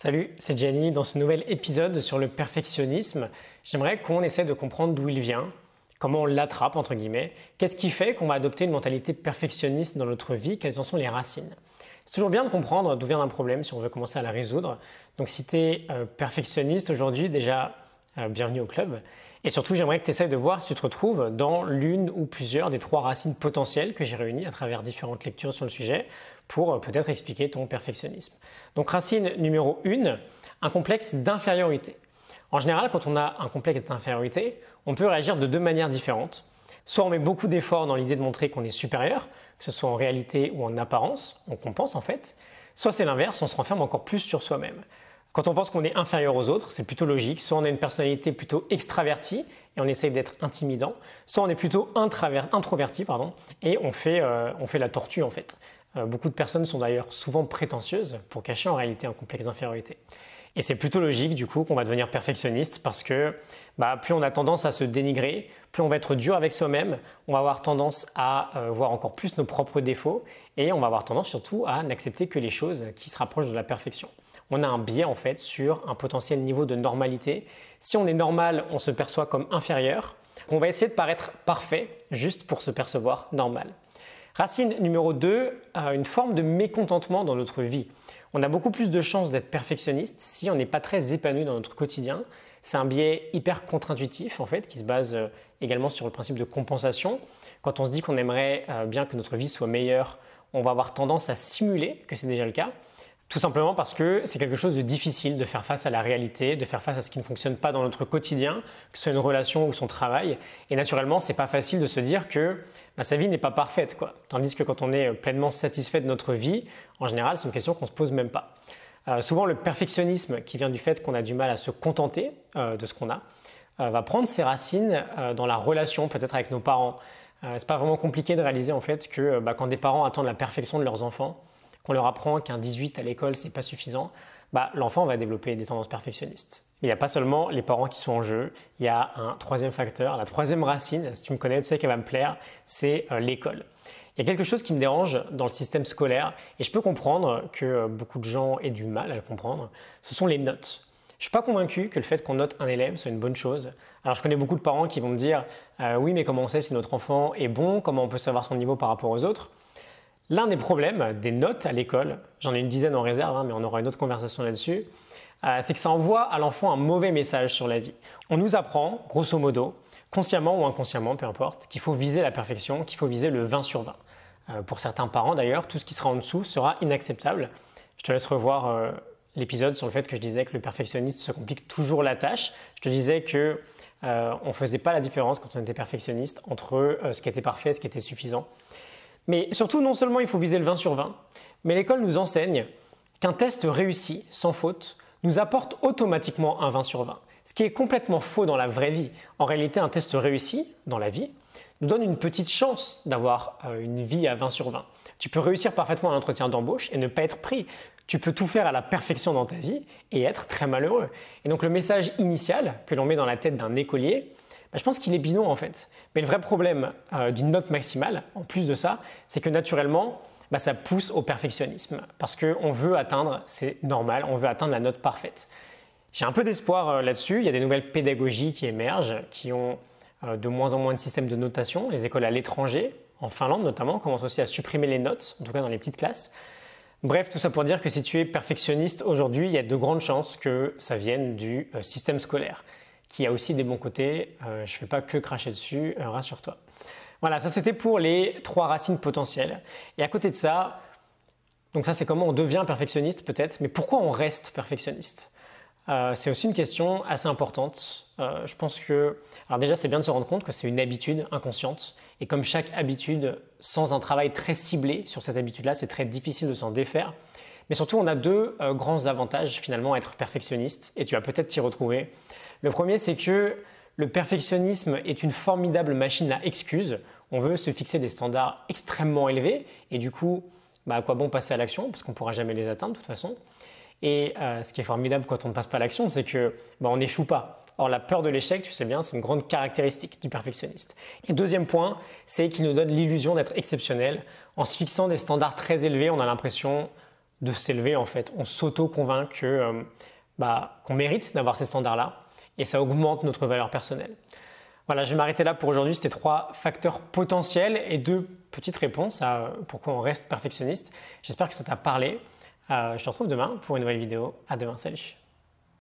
Salut, c'est Jenny. Dans ce nouvel épisode sur le perfectionnisme, j'aimerais qu'on essaie de comprendre d'où il vient, comment on l'attrape, entre guillemets, qu'est-ce qui fait qu'on va adopter une mentalité perfectionniste dans notre vie, quelles en sont les racines. C'est toujours bien de comprendre d'où vient un problème si on veut commencer à la résoudre. Donc si tu es euh, perfectionniste aujourd'hui, déjà, euh, bienvenue au club. Et surtout, j'aimerais que tu essaies de voir si tu te retrouves dans l'une ou plusieurs des trois racines potentielles que j'ai réunies à travers différentes lectures sur le sujet, pour euh, peut-être expliquer ton perfectionnisme. Donc racine numéro 1, un complexe d'infériorité. En général, quand on a un complexe d'infériorité, on peut réagir de deux manières différentes. Soit on met beaucoup d'efforts dans l'idée de montrer qu'on est supérieur, que ce soit en réalité ou en apparence, on compense en fait. Soit c'est l'inverse, on se renferme encore plus sur soi-même. Quand on pense qu'on est inférieur aux autres, c'est plutôt logique. Soit on a une personnalité plutôt extravertie et on essaye d'être intimidant, soit on est plutôt introverti pardon, et euh, on fait la tortue en fait. Euh, beaucoup de personnes sont d'ailleurs souvent prétentieuses pour cacher en réalité un complexe d'infériorité. Et c'est plutôt logique du coup qu'on va devenir perfectionniste parce que bah, plus on a tendance à se dénigrer, plus on va être dur avec soi-même, on va avoir tendance à euh, voir encore plus nos propres défauts et on va avoir tendance surtout à n'accepter que les choses qui se rapprochent de la perfection. On a un biais en fait sur un potentiel niveau de normalité. Si on est normal, on se perçoit comme inférieur. On va essayer de paraître parfait juste pour se percevoir normal. Racine numéro 2, une forme de mécontentement dans notre vie. On a beaucoup plus de chances d'être perfectionniste si on n'est pas très épanoui dans notre quotidien. C'est un biais hyper contre-intuitif en fait qui se base euh, également sur le principe de compensation. Quand on se dit qu'on aimerait euh, bien que notre vie soit meilleure, on va avoir tendance à simuler que c'est déjà le cas. Tout simplement parce que c'est quelque chose de difficile de faire face à la réalité, de faire face à ce qui ne fonctionne pas dans notre quotidien, que ce soit une relation ou son travail. Et naturellement, c'est pas facile de se dire que bah, sa vie n'est pas parfaite, quoi. Tandis que quand on est pleinement satisfait de notre vie, en général, c'est une question qu'on se pose même pas. Euh, souvent, le perfectionnisme qui vient du fait qu'on a du mal à se contenter euh, de ce qu'on a euh, va prendre ses racines dans la relation, peut-être avec nos parents. c'est pas vraiment compliqué de réaliser en fait que bah, quand des parents attendent la perfection de leurs enfants, on leur apprend qu'un 18 à l'école, n'est pas suffisant, bah, l'enfant va développer des tendances perfectionnistes. il n'y a pas seulement les parents qui sont en jeu, il y a un troisième facteur, la troisième racine, si tu me connais, tu sais qu'elle va me plaire, c'est euh, l'école. Il y a quelque chose qui me dérange dans le système scolaire, et je peux comprendre que euh, beaucoup de gens aient du mal à le comprendre, ce sont les notes. Je ne suis pas convaincu que le fait qu'on note un élève soit une bonne chose. Alors je connais beaucoup de parents qui vont me dire euh, oui mais comment on sait si notre enfant est bon, comment on peut savoir son niveau par rapport aux autres. L'un des problèmes des notes à l'école, j'en ai une dizaine en réserve, hein, mais on aura une autre conversation là-dessus, euh, c'est que ça envoie à l'enfant un mauvais message sur la vie. On nous apprend, grosso modo, consciemment ou inconsciemment, peu importe, qu'il faut viser la perfection, qu'il faut viser le 20 sur 20. Euh, pour certains parents d'ailleurs, tout ce qui sera en dessous sera inacceptable. Je te laisse revoir euh, l'épisode sur le fait que je disais que le perfectionniste se complique toujours la tâche. Je te disais que on faisait pas la différence quand on était perfectionniste entre ce qui était parfait et ce qui était suffisant. Mais surtout, non seulement il faut viser le 20 sur 20, mais l'école nous enseigne qu'un test réussi, sans faute, nous apporte automatiquement un 20 sur 20. Ce qui est complètement faux dans la vraie vie. En réalité, un test réussi dans la vie nous donne une petite chance d'avoir euh, une vie à 20 sur 20. Tu peux réussir parfaitement un entretien d'embauche et ne pas être pris. Tu peux tout faire à la perfection dans ta vie et être très malheureux. Et donc le message initial que l'on met dans la tête d'un écolier, bah, je pense qu'il est bidon en fait. Mais le vrai problème euh, d'une note maximale, en plus de ça, c'est que naturellement, bah, ça pousse au perfectionnisme. Parce qu'on veut atteindre, c'est normal, on veut atteindre la note parfaite. J'ai un peu d'espoir euh, là-dessus. Il y a des nouvelles pédagogies qui émergent, qui ont euh, de moins en moins de systèmes de notation. Les écoles à l'étranger, en Finlande notamment, commencent aussi à supprimer les notes, en tout cas dans les petites classes. Bref, tout ça pour dire que si tu es perfectionniste aujourd'hui, il y a de grandes chances que ça vienne du système scolaire qui a aussi des bons côtés. Euh, je ne fais pas que cracher dessus, euh, rassure-toi. Voilà, ça c'était pour les trois racines potentielles. Et à côté de ça, donc ça c'est comment on devient perfectionniste peut-être, mais pourquoi on reste perfectionniste euh, C'est aussi une question assez importante. je pense que, alors déjà c'est bien de se rendre compte que c'est une habitude inconsciente, et comme chaque habitude, sans un travail très ciblé sur cette habitude-là, c'est très difficile de s'en défaire. Mais surtout, on a deux grands avantages finalement à être perfectionniste, et tu vas peut-être t'y retrouver. Le premier, c'est que le perfectionnisme est une formidable machine à excuses. On veut se fixer des standards extrêmement élevés et du coup, bah, à quoi bon passer à l'action Parce qu'on ne pourra jamais les atteindre de toute façon. Et euh, ce qui est formidable quand on ne passe pas à l'action, c'est que bah, on n'échoue pas. Or, la peur de l'échec, tu sais bien, c'est une grande caractéristique du perfectionniste. Et deuxième point, c'est qu'il nous donne l'illusion d'être exceptionnel. En se fixant des standards très élevés, on a l'impression de s'élever en fait. On s'auto-convainc euh, bah, qu'on mérite d'avoir ces standards-là et ça augmente notre valeur personnelle. Voilà, je vais m'arrêter là pour aujourd'hui. C'était trois facteurs potentiels et deux petites réponses à pourquoi on reste perfectionniste. J'espère que ça t'a parlé. Euh, je te retrouve demain pour une nouvelle vidéo. À demain, salut.